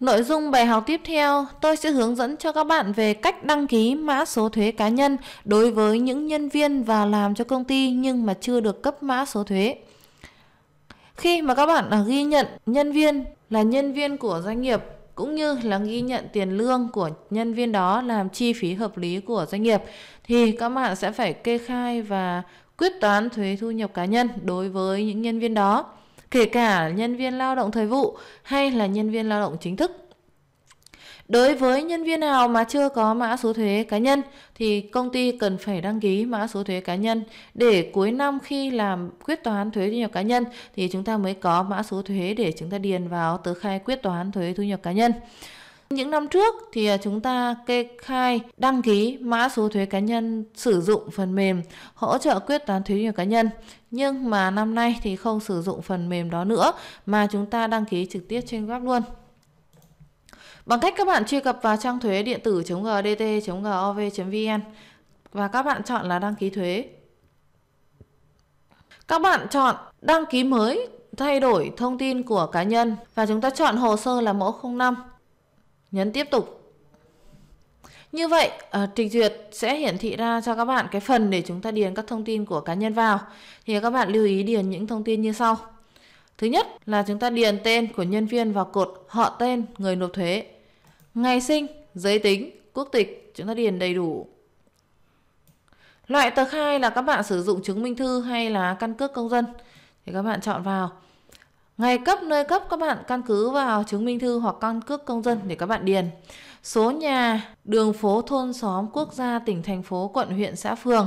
Nội dung bài học tiếp theo, tôi sẽ hướng dẫn cho các bạn về cách đăng ký mã số thuế cá nhân đối với những nhân viên và làm cho công ty nhưng mà chưa được cấp mã số thuế. Khi mà các bạn à, ghi nhận nhân viên là nhân viên của doanh nghiệp cũng như là ghi nhận tiền lương của nhân viên đó làm chi phí hợp lý của doanh nghiệp thì các bạn sẽ phải kê khai và quyết toán thuế thu nhập cá nhân đối với những nhân viên đó kể cả nhân viên lao động thời vụ hay là nhân viên lao động chính thức. Đối với nhân viên nào mà chưa có mã số thuế cá nhân thì công ty cần phải đăng ký mã số thuế cá nhân để cuối năm khi làm quyết toán thuế thu nhập cá nhân thì chúng ta mới có mã số thuế để chúng ta điền vào tờ khai quyết toán thuế thu nhập cá nhân. Những năm trước thì à, chúng ta kê khai đăng ký mã số thuế cá nhân sử dụng phần mềm hỗ trợ quyết toán thuế thu nhập cá nhân nhưng mà năm nay thì không sử dụng phần mềm đó nữa mà chúng ta đăng ký trực tiếp trên web luôn bằng cách các bạn truy cập vào trang thuế điện tử.gdt.gov.vn và các bạn chọn là đăng ký thuế các bạn chọn đăng ký mới thay đổi thông tin của cá nhân và chúng ta chọn hồ sơ là mẫu 05 nhấn tiếp tục như vậy, ờ, trình duyệt sẽ hiển thị ra cho các bạn cái phần để chúng ta điền các thông tin của cá nhân vào. Thì các bạn lưu ý điền những thông tin như sau. Thứ nhất là chúng ta điền tên của nhân viên vào cột họ tên người nộp thuế, ngày sinh, giới tính, quốc tịch, chúng ta điền đầy đủ. Loại tờ khai là các bạn sử dụng chứng minh thư hay là căn cước công dân thì các bạn chọn vào. Ngày cấp nơi cấp các bạn căn cứ vào chứng minh thư hoặc căn cước công dân để các bạn điền. Số nhà, đường phố, thôn xóm, quốc gia, tỉnh, thành phố, quận, huyện, xã, phường.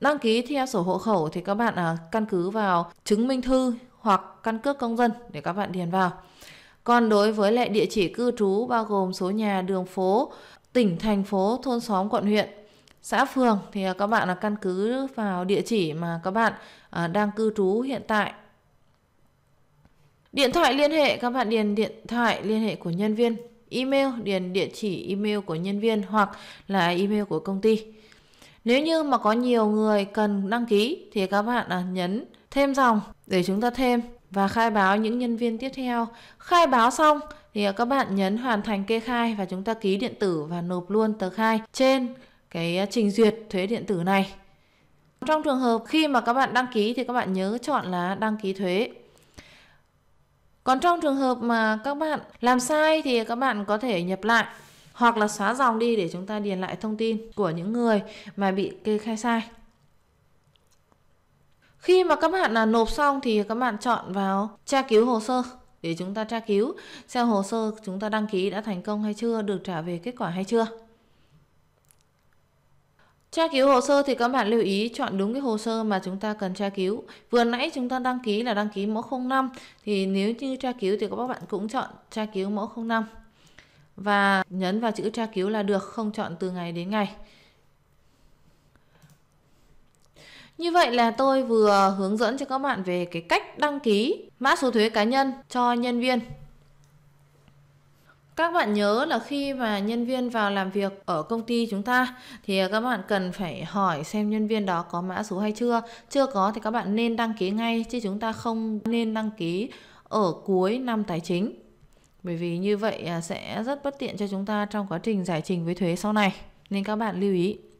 Đăng ký theo sổ hộ khẩu thì các bạn à, căn cứ vào chứng minh thư hoặc căn cước công dân để các bạn điền vào. Còn đối với lại địa chỉ cư trú bao gồm số nhà, đường phố, tỉnh, thành phố, thôn xóm, quận, huyện, xã, phường thì à, các bạn là căn cứ vào địa chỉ mà các bạn à, đang cư trú hiện tại Điện thoại liên hệ, các bạn điền điện thoại liên hệ của nhân viên. Email, điền địa chỉ email của nhân viên hoặc là email của công ty. Nếu như mà có nhiều người cần đăng ký thì các bạn à, nhấn thêm dòng để chúng ta thêm và khai báo những nhân viên tiếp theo. Khai báo xong thì các bạn nhấn hoàn thành kê khai và chúng ta ký điện tử và nộp luôn tờ khai trên cái trình duyệt thuế điện tử này. Trong trường hợp khi mà các bạn đăng ký thì các bạn nhớ chọn là đăng ký thuế còn trong trường hợp mà các bạn làm sai thì các bạn có thể nhập lại hoặc là xóa dòng đi để chúng ta điền lại thông tin của những người mà bị kê khai sai. Khi mà các bạn là nộp xong thì các bạn chọn vào tra cứu hồ sơ để chúng ta tra cứu xem hồ sơ chúng ta đăng ký đã thành công hay chưa, được trả về kết quả hay chưa. Tra cứu hồ sơ thì các bạn lưu ý chọn đúng cái hồ sơ mà chúng ta cần tra cứu. Vừa nãy chúng ta đăng ký là đăng ký mẫu 05 thì nếu như tra cứu thì các bạn cũng chọn tra cứu mẫu 05 và nhấn vào chữ tra cứu là được, không chọn từ ngày đến ngày. Như vậy là tôi vừa hướng dẫn cho các bạn về cái cách đăng ký mã số thuế cá nhân cho nhân viên các bạn nhớ là khi mà nhân viên vào làm việc ở công ty chúng ta thì các bạn cần phải hỏi xem nhân viên đó có mã số hay chưa. Chưa có thì các bạn nên đăng ký ngay chứ chúng ta không nên đăng ký ở cuối năm tài chính. Bởi vì như vậy à, sẽ rất bất tiện cho chúng ta trong quá trình giải trình với thuế sau này. Nên các bạn lưu ý.